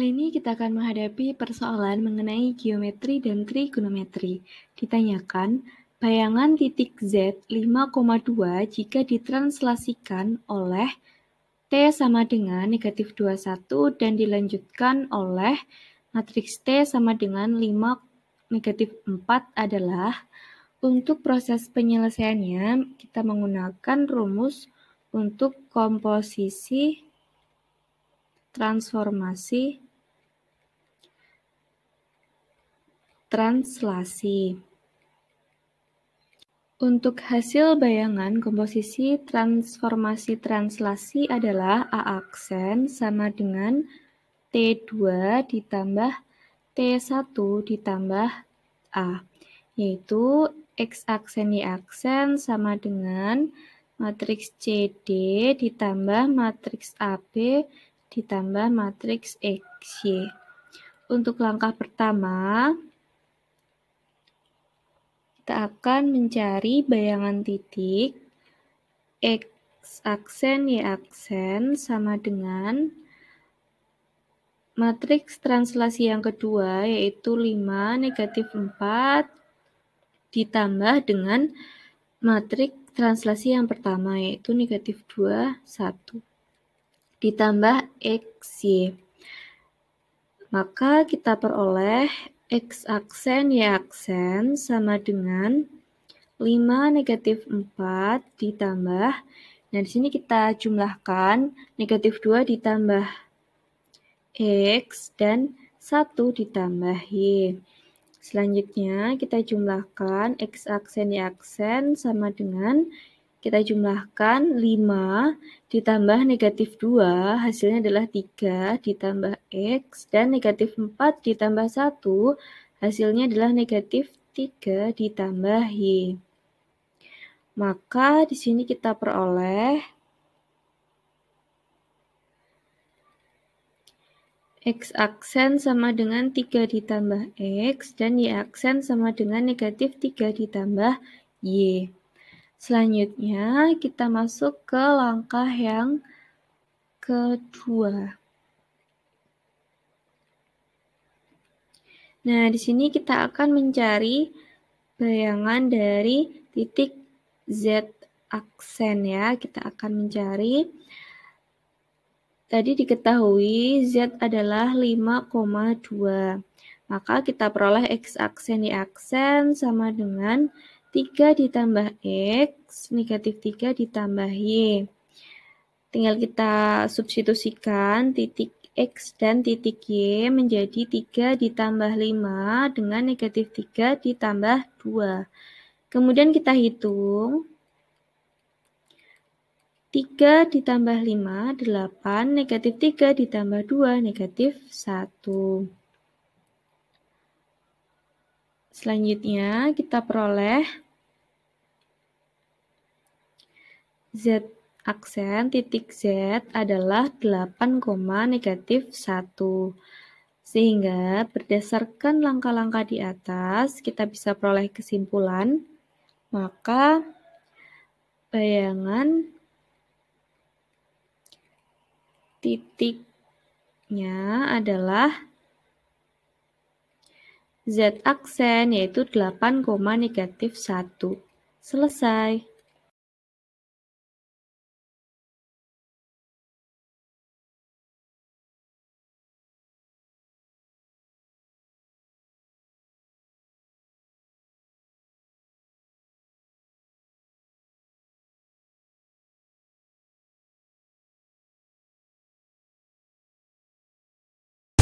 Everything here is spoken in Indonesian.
Kali ini kita akan menghadapi persoalan mengenai geometri dan trigonometri. Ditanyakan, bayangan titik Z 5,2 jika ditranslasikan oleh T sama dengan negatif 21 dan dilanjutkan oleh matriks T sama dengan 5 negatif 4 adalah untuk proses penyelesaiannya kita menggunakan rumus untuk komposisi transformasi Translasi Untuk hasil bayangan komposisi transformasi translasi adalah A aksen sama dengan T2 ditambah T1 ditambah A, yaitu X aksen Y aksen sama dengan matriks CD ditambah matriks AB ditambah matriks XY. Untuk langkah pertama, kita akan mencari bayangan titik X aksen Y aksen sama dengan matriks translasi yang kedua yaitu 5 negatif 4 ditambah dengan matriks translasi yang pertama yaitu negatif 2, 1 ditambah XY. Maka kita peroleh X aksen Y aksen sama dengan 5 negatif 4 ditambah. Nah, di sini kita jumlahkan negatif 2 ditambah X dan 1 ditambah Y. Selanjutnya kita jumlahkan X aksen Y aksen sama dengan kita jumlahkan 5 ditambah negatif 2, hasilnya adalah 3 ditambah X, dan negatif 4 ditambah 1, hasilnya adalah negatif 3 ditambah Y. Maka di sini kita peroleh X aksen sama dengan 3 ditambah X dan Y aksen sama dengan negatif 3 ditambah Y. Selanjutnya, kita masuk ke langkah yang kedua. Nah, di sini kita akan mencari bayangan dari titik Z aksen ya. Kita akan mencari tadi diketahui Z adalah 5,2. Maka kita peroleh X aksen di aksen sama dengan 3 ditambah X, negatif 3 ditambah Y. Tinggal kita substitusikan titik X dan titik Y menjadi 3 ditambah 5 dengan negatif 3 ditambah 2. Kemudian kita hitung. 3 ditambah 5, 8, negatif 3 ditambah 2, negatif 1. Selanjutnya kita peroleh Z aksen titik Z adalah 8, negatif 1. Sehingga berdasarkan langkah-langkah di atas kita bisa peroleh kesimpulan maka bayangan titiknya adalah Z aksen yaitu 8, negatif 1. Selesai.